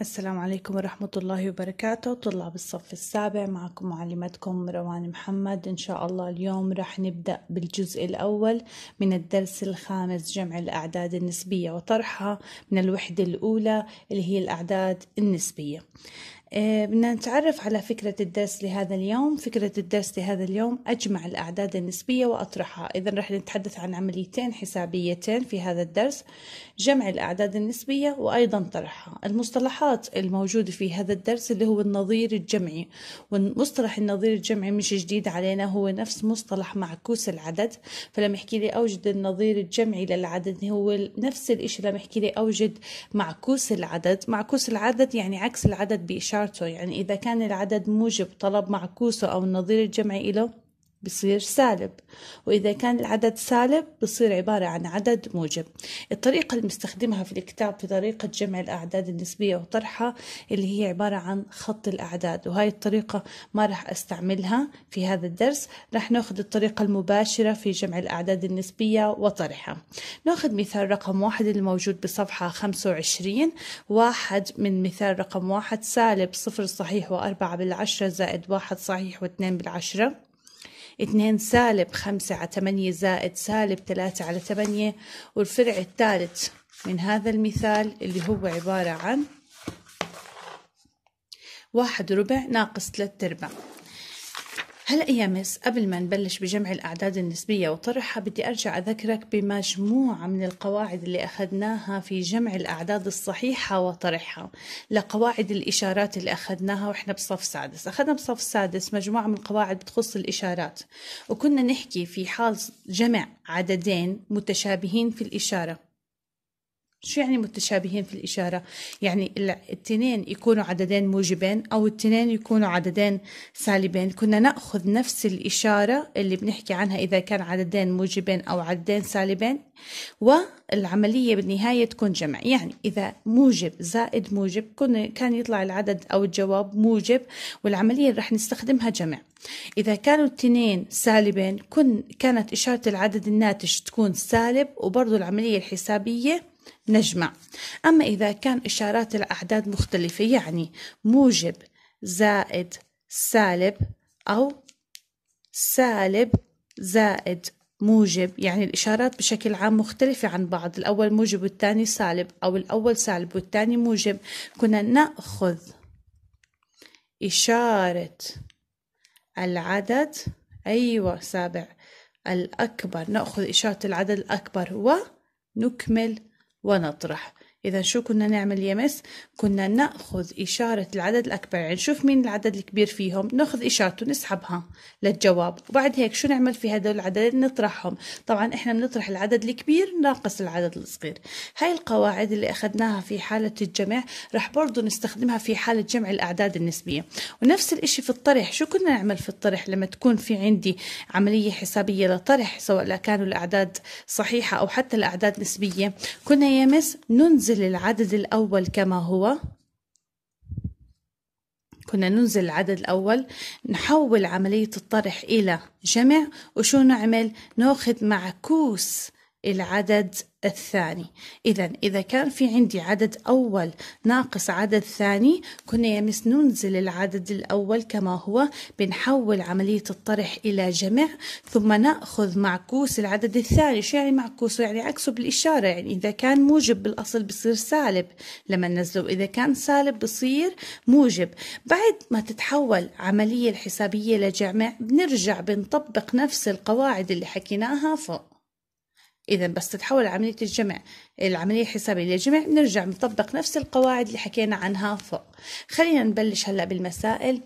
السلام عليكم ورحمة الله وبركاته طلاب الصف السابع معكم معلمتكم روان محمد إن شاء الله اليوم راح نبدأ بالجزء الأول من الدرس الخامس جمع الأعداد النسبية وطرحها من الوحدة الأولى اللي هي الأعداد النسبية آه، بدنا نتعرف على فكرة الدرس لهذا اليوم فكرة الدرس لهذا اليوم أجمع الأعداد النسبية وأطرحها إذا رح نتحدث عن عمليتين حسابيتين في هذا الدرس جمع الأعداد النسبية وأيضا طرحها المصطلحات الموجودة في هذا الدرس اللي هو النظير الجمعي والمصطلح النظير الجمعي مش جديد علينا هو نفس مصطلح معكوس العدد فلما يحكي لي أوجد النظير الجمعي للعدد هو نفس الإشي لما يحكي لي أوجد معكوس العدد معكوس العدد يعني عكس العدد بإشارة شارته يعني إذا كان العدد موجب طلب معكوسه أو النظير الجمعي له بصير سالب وإذا كان العدد سالب بصير عبارة عن عدد موجب الطريقة اللي بنستخدمها في الكتاب في طريقة جمع الأعداد النسبية وطرحها اللي هي عبارة عن خط الأعداد وهاي الطريقة ما راح أستعملها في هذا الدرس راح ناخذ الطريقة المباشرة في جمع الأعداد النسبية وطرحها ناخذ مثال رقم واحد الموجود بصفحة 25 واحد من مثال رقم واحد سالب صفر صحيح وأربعة بالعشرة زائد واحد صحيح واثنين بالعشرة 2 سالب 5 على 8 زائد سالب 3 على 8 والفرع الثالث من هذا المثال اللي هو عبارة عن واحد ربع ناقص ثلاثة ارباع هلا يا مس قبل ما نبلش بجمع الأعداد النسبية وطرحها بدي أرجع أذكرك بمجموعة من القواعد اللي أخذناها في جمع الأعداد الصحيحة وطرحها لقواعد الإشارات اللي أخذناها وإحنا بصف سادس أخذنا بصف سادس مجموعة من القواعد بتخص الإشارات وكنا نحكي في حال جمع عددين متشابهين في الإشارة شو يعني متشابهين في الإشارة؟ يعني التنين يكونوا عددين موجبين أو التنين يكونوا عددين سالبين كنا نأخذ نفس الإشارة اللي بنحكي عنها إذا كان عددين موجبين أو عددين سالبين والعملية بالنهاية تكون جمع يعني إذا موجب زائد موجب كنا كان يطلع العدد أو الجواب موجب والعملية اللي رح نستخدمها جمع إذا كانوا التنين سالبين كن كانت إشارة العدد الناتج تكون سالب وبرضو العملية الحسابية نجمع أما إذا كان إشارات الأعداد مختلفة يعني موجب زائد سالب أو سالب زائد موجب يعني الإشارات بشكل عام مختلفة عن بعض الأول موجب والثاني سالب أو الأول سالب والثاني موجب كنا نأخذ إشارة العدد أيوة سابع الأكبر نأخذ إشارة العدد الأكبر ونكمل ونطرح إذا شو كنا نعمل يمس؟ كنا نأخذ إشارة العدد الأكبر يعني نشوف مين العدد الكبير فيهم نأخذ إشارته نسحبها للجواب وبعد هيك شو نعمل في هدول العدد نطرحهم طبعا إحنا بنطرح العدد الكبير ناقص العدد الصغير هاي القواعد اللي أخذناها في حالة الجمع رح برضو نستخدمها في حالة جمع الأعداد النسبية ونفس الإشي في الطرح شو كنا نعمل في الطرح لما تكون في عندي عملية حسابية لطرح سواء كانوا الأعداد صحيحة أو حتى الأعداد نسبية كنا يمس ننزل ننزل العدد الأول كما هو كنا ننزل العدد الأول نحول عملية الطرح إلى جمع وشو نعمل؟ ناخذ معكوس العدد الثاني إذا إذا كان في عندي عدد أول ناقص عدد ثاني كنا يمس ننزل العدد الأول كما هو بنحول عملية الطرح إلى جمع ثم نأخذ معكوس العدد الثاني شو يعني معكوس يعني عكسه بالإشارة يعني إذا كان موجب بالأصل بصير سالب لما ننزله إذا كان سالب بصير موجب بعد ما تتحول عملية الحسابية لجمع بنرجع بنطبق نفس القواعد اللي حكيناها فوق إذا بس تتحول عملية الجمع العملية الحسابية للجمع بنرجع بنطبق نفس القواعد اللي حكينا عنها فوق خلينا نبلش هلأ بالمسائل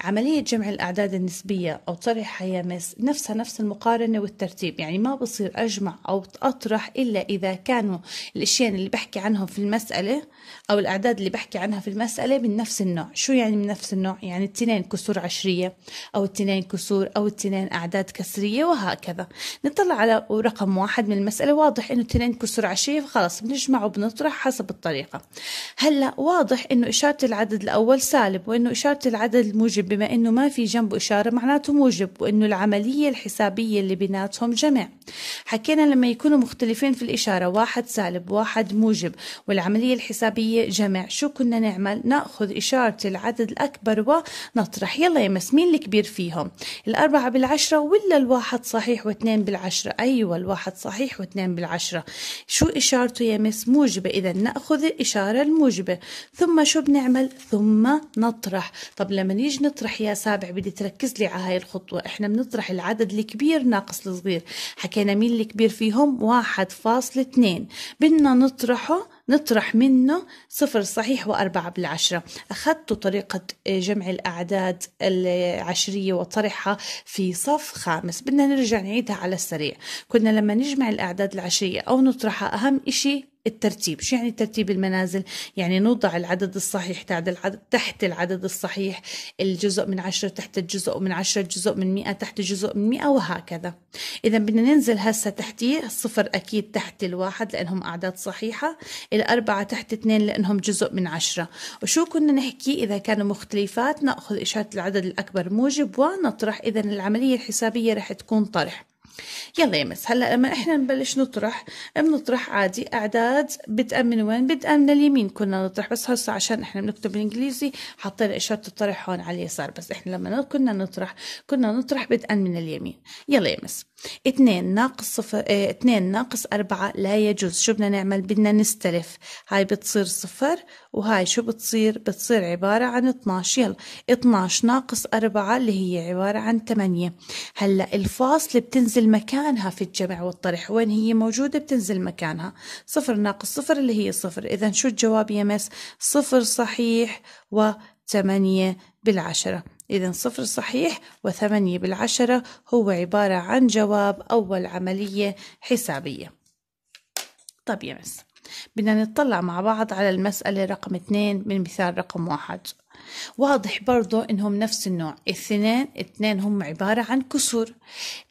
عملية جمع الأعداد النسبية أو طرح مس نفسها نفس المقارنة والترتيب يعني ما بصير أجمع أو أطرح إلا إذا كانوا الأشياء اللي بحكي عنهم في المسألة أو الأعداد اللي بحكي عنها في المسألة من نفس النوع شو يعني من نفس النوع يعني التنين كسور عشرية أو التنين كسور أو التنين أعداد كسرية وهكذا نطلع على رقم واحد من المسألة المسألة واضح إنه التنين كسر عشية فخلص بنجمع وبنطرح حسب الطريقة هلأ واضح إنه إشارة العدد الأول سالب وإنه إشارة العدد الموجب بما إنه ما في جنبه إشارة معناته موجب وإنه العملية الحسابية اللي بيناتهم جمع حكينا لما يكونوا مختلفين في الإشارة واحد سالب واحد موجب والعملية الحسابية جمع شو كنا نعمل نأخذ إشارة العدد الأكبر ونطرح يلا يا مسمين مين الكبير فيهم الأربعة بالعشرة ولا الواحد صحيح واثنين بالعشرة أيوة الواحد صحيح نحو بالعشرة شو إشارته يا مس موجبة إذا نأخذ الإشارة الموجبة ثم شو بنعمل ثم نطرح طب لما نيجي نطرح يا سابع بدي تركز لي على هاي الخطوة إحنا بنطرح العدد الكبير ناقص الصغير حكينا مين الكبير فيهم واحد فاصل اتنين بدنا نطرحه نطرح منه صفر صحيح وأربعة بالعشرة أخذت طريقة آه، جمع الأعداد العشرية وطرحها في صف خامس بدنا نرجع نعيدها على السريع كنا لما نجمع الأعداد العشرية أو نطرحها أهم إشي الترتيب شو يعني ترتيب المنازل يعني نوضع العدد الصحيح تحت العدد, تحت العدد الصحيح الجزء من عشرة تحت الجزء من عشرة الجزء من مئة تحت الجزء من مئة وهكذا إذا بدنا ننزل هسه تحتيه الصفر أكيد تحت الواحد لأنهم أعداد صحيحة الأربعة تحت اثنين لأنهم جزء من عشرة وشو كنا نحكي إذا كانوا مختلفات نأخذ إشارة العدد الأكبر موجب ونطرح إذا العملية الحسابية رح تكون طرح يلا يا مس هلا لما احنا نبلش نطرح بنطرح عادي اعداد بدءا من وين بدءا من اليمين كنا نطرح بس هسه عشان احنا بنكتب بالانجليزي حطينا اشاره الطرح هون على اليسار بس احنا لما كنا نطرح كنا نطرح بدءا من اليمين يلا يا مس 2 ناقص صفر اه ناقص أربعة لا يجوز شو بدنا نعمل بدنا نستلف هاي بتصير صفر وهاي شو بتصير بتصير عبارة عن 12 يلا 12 ناقص أربعة اللي هي عبارة عن 8 هلأ الفاصلة بتنزل مكانها في الجمع والطرح وين هي موجودة بتنزل مكانها صفر ناقص صفر اللي هي صفر إذا شو الجواب يا مس صفر صحيح وثمانية بالعشرة إذا صفر صحيح وثمانية بالعشرة هو عبارة عن جواب أول عملية حسابية طب يا مس بدنا نطلع مع بعض على المسألة رقم اثنين من مثال رقم واحد واضح برضو انهم نفس النوع الاثنين اثنين هم عبارة عن كسور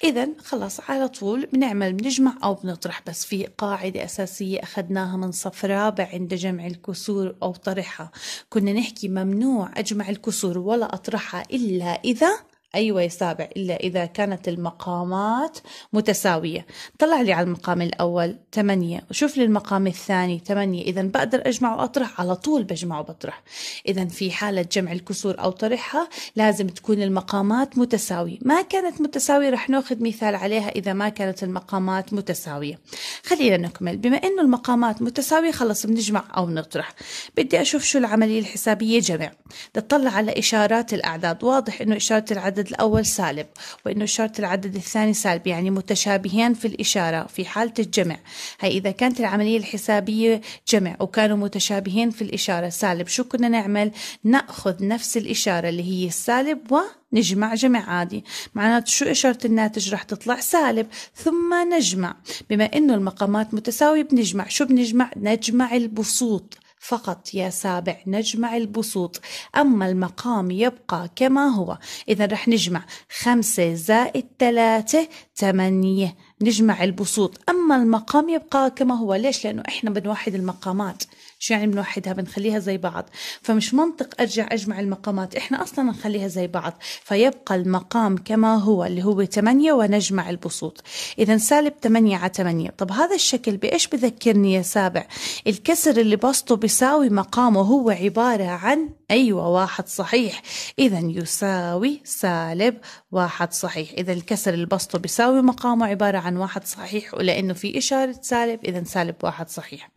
اذا خلاص على طول بنعمل بنجمع او بنطرح بس في قاعدة اساسية اخذناها من صف رابع عند جمع الكسور او طرحها كنا نحكي ممنوع اجمع الكسور ولا اطرحها الا اذا أيوة يا سابع إلا إذا كانت المقامات متساوية طلع لي على المقام الأول ثمانية وشوف لي المقام الثاني ثمانية إذا بقدر أجمع وأطرح على طول بجمع وبطرح إذا في حالة جمع الكسور أو طرحها لازم تكون المقامات متساوية ما كانت متساوية رح ناخذ مثال عليها إذا ما كانت المقامات متساوية خلينا نكمل بما إنه المقامات متساوية خلص بنجمع أو نطرح بدي أشوف شو العملية الحسابية جمع تطلع على إشارات الأعداد واضح إنه إشارة العدد العدد الأول سالب وأنه شرط العدد الثاني سالب يعني متشابهين في الإشارة في حالة الجمع هي إذا كانت العملية الحسابية جمع وكانوا متشابهين في الإشارة سالب شو كنا نعمل نأخذ نفس الإشارة اللي هي السالب و نجمع جمع عادي معناته شو إشارة الناتج رح تطلع سالب ثم نجمع بما إنه المقامات متساوية بنجمع شو بنجمع نجمع البسوط فقط يا سابع نجمع البسوط أما المقام يبقى كما هو إذا رح نجمع خمسة زائد ثلاثة ثمانية نجمع البسوط أما المقام يبقى كما هو ليش؟ لأنه إحنا بنوحد المقامات شو يعني بنوحدها بنخليها زي بعض فمش منطق ارجع اجمع المقامات احنا اصلا نخليها زي بعض فيبقى المقام كما هو اللي هو 8 ونجمع البسوط اذا سالب 8 على 8 طب هذا الشكل بايش بذكرني يا سابع الكسر اللي بسطه بيساوي مقامه هو عبارة عن أيوة واحد صحيح إذا يساوي سالب واحد صحيح إذا الكسر اللي بسطه بيساوي مقامه عبارة عن واحد صحيح ولأنه في إشارة سالب إذا سالب واحد صحيح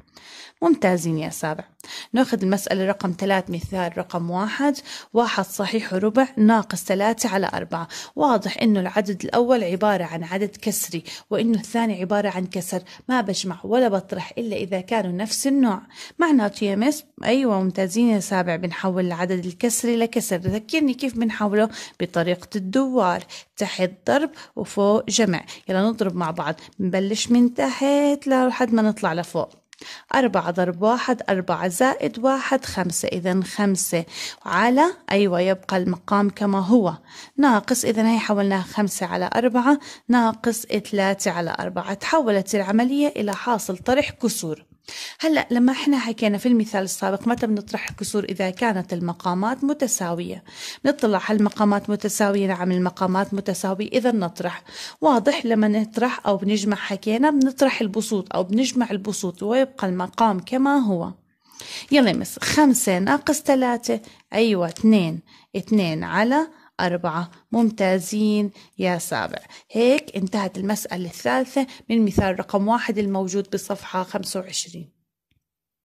ممتازين يا سابع ناخذ المسألة رقم ثلاث مثال رقم واحد واحد صحيح وربع ناقص ثلاثة على أربعة واضح أنه العدد الأول عبارة عن عدد كسري وأنه الثاني عبارة عن كسر ما بجمع ولا بطرح إلا إذا كانوا نفس النوع معناته يا مس أيوة ممتازين يا سابع بنحول العدد الكسري لكسر ذكرني كيف بنحوله بطريقة الدوار تحت ضرب وفوق جمع يلا نضرب مع بعض نبلش من تحت لحد ما نطلع لفوق أربعة ضرب واحد أربعة زائد واحد خمسة إذا خمسة على أيوة يبقى المقام كما هو ناقص إذا هي حولناها خمسة على أربعة ناقص ثلاثة على أربعة تحولت العملية إلى حاصل طرح كسور هلا لما احنا حكينا في المثال السابق متى بنطرح الكسور اذا كانت المقامات متساويه بنطلع هل المقامات متساويه نعم المقامات متساويه اذا نطرح واضح لما نطرح او بنجمع حكينا بنطرح البسوط او بنجمع البسوط ويبقى المقام كما هو يلا مس خمسة ناقص ثلاثة أيوة اثنين اثنين على أربعة ممتازين يا سابع هيك انتهت المسألة الثالثة من مثال رقم واحد الموجود بصفحة 25